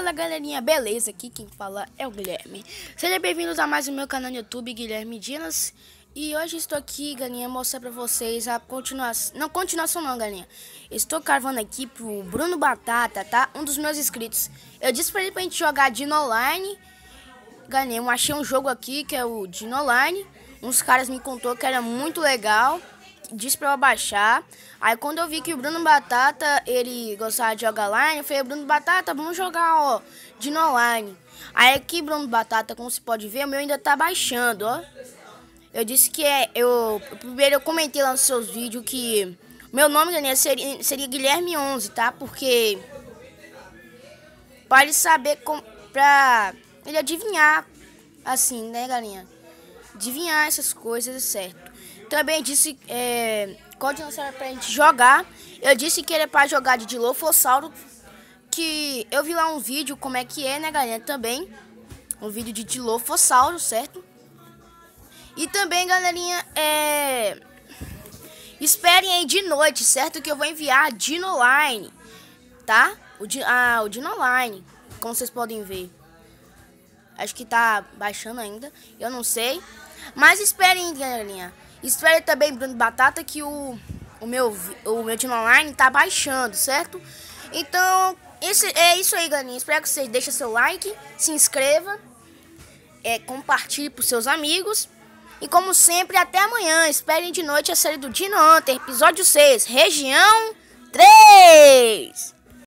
Fala galerinha, beleza? Aqui quem fala é o Guilherme. Sejam bem-vindos a mais um meu canal no YouTube, Guilherme Dinas. E hoje estou aqui, galerinha, mostrar pra vocês a continuação... Não, continuação não, galerinha. Estou carvando aqui pro Bruno Batata, tá? Um dos meus inscritos. Eu disse pra ele pra gente jogar Dino Online. Galerinha, eu achei um jogo aqui que é o Dino Online. Uns caras me contou que era muito legal disse pra eu abaixar. Aí quando eu vi que o Bruno Batata, ele gostava de jogar online, eu falei, Bruno Batata, vamos jogar, ó, de no online. Aí aqui, Bruno Batata, como se pode ver, o meu ainda tá baixando, ó. Eu disse que é, eu, primeiro eu comentei lá nos seus vídeos que meu nome, Daniel, seria, seria Guilherme 11, tá? Porque, para ele saber, como, pra ele adivinhar, assim, né, galinha? Adivinhar essas coisas, é certo? Também disse é, qual dinossauro pra gente jogar. Eu disse que ele é pra jogar de Dilophosaurus Que eu vi lá um vídeo como é que é, né, galera? Também. Um vídeo de Dilophosaurus certo? E também, galerinha, é... Esperem aí de noite, certo? Que eu vou enviar Dino Online, tá? O, di... ah, o Dino como vocês podem ver. Acho que tá baixando ainda, eu não sei. Mas esperem, galerinha. Espere é também, Bruno Batata, que o, o, meu, o meu time online tá baixando, certo? Então, esse, é isso aí, galerinha. Espero que vocês deixem seu like, se inscreva, é, compartilhe pros seus amigos. E como sempre, até amanhã. Esperem de noite a série do Dino Hunter, episódio 6, região 3.